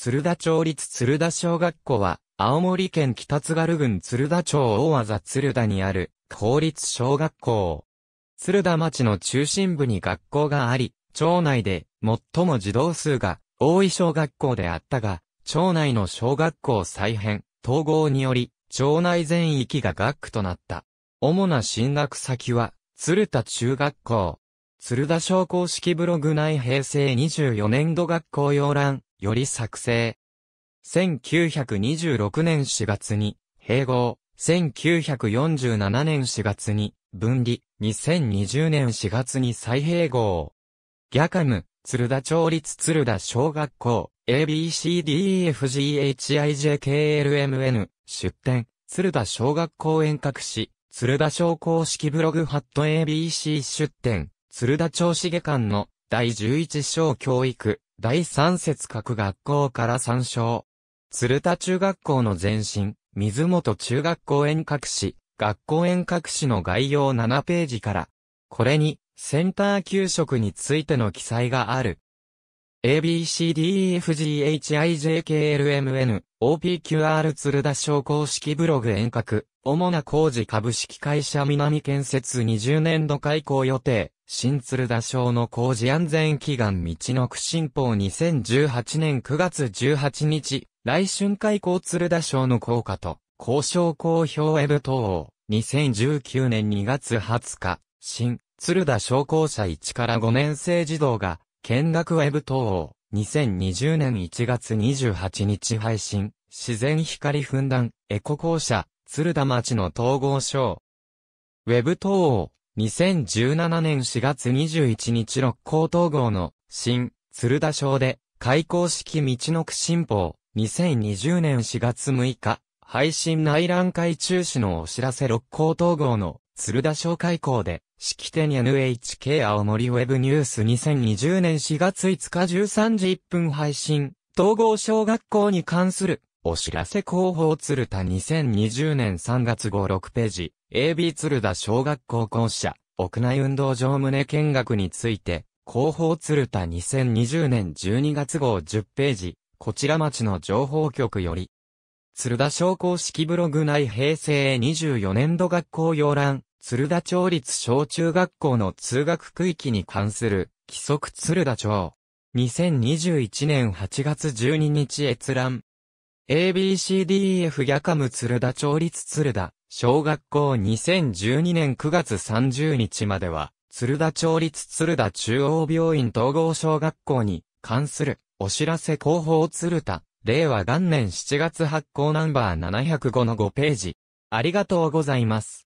鶴田町立鶴田小学校は、青森県北津軽郡鶴田町大技鶴田にある、公立小学校。鶴田町の中心部に学校があり、町内で最も児童数が多い小学校であったが、町内の小学校再編、統合により、町内全域が学区となった。主な進学先は、鶴田中学校、鶴田小公式ブログ内平成24年度学校要覧、より作成。1926年4月に、併合。1947年4月に、分離。2020年4月に再併合。ギャカム、鶴田町立鶴田小学校、ABCDEFGHIJKLMN、出展、鶴田小学校遠隔市、鶴田小公式ブログハット ABC 出展、鶴田町市下館の第11章教育、第三節各学校から参照。鶴田中学校の前身、水本中学校遠隔誌、学校遠隔誌の概要7ページから、これに、センター給食についての記載がある。ABCDEFGHIJKLMN、OPQR 鶴田商工式ブログ遠隔、主な工事株式会社南建設20年度開校予定。新鶴田省の工事安全祈願道の区新法2018年9月18日、来春開校鶴田省の効果と、交渉公表ウェブ等を、2019年2月20日、新、鶴田省校舎1から5年生児童が、見学ウェブ等を、2020年1月28日配信、自然光ふんだん、エコ校舎、鶴田町の統合省。ウェブ等を、2017年4月21日六甲統合の新鶴田省で開校式道の区新報2020年4月6日配信内覧会中止のお知らせ六甲統合の鶴田省開校で式典 NHK 青森ウェブニュース2020年4月5日13時1分配信統合小学校に関するお知らせ広報鶴田2020年3月号6ページ、AB 鶴田小学校校舎、屋内運動場棟見学について、広報鶴田2020年12月号10ページ、こちら町の情報局より、鶴田商工式ブログ内平成24年度学校要覧、鶴田町立小中学校の通学区域に関する、規則鶴田町。2021年8月12日閲覧。ABCDEF ギャカム鶴田町立鶴田、小学校2012年9月30日までは、鶴田町立鶴田中央病院統合小学校に関するお知らせ広報鶴田、令和元年7月発行ナンバー705の5ページ。ありがとうございます。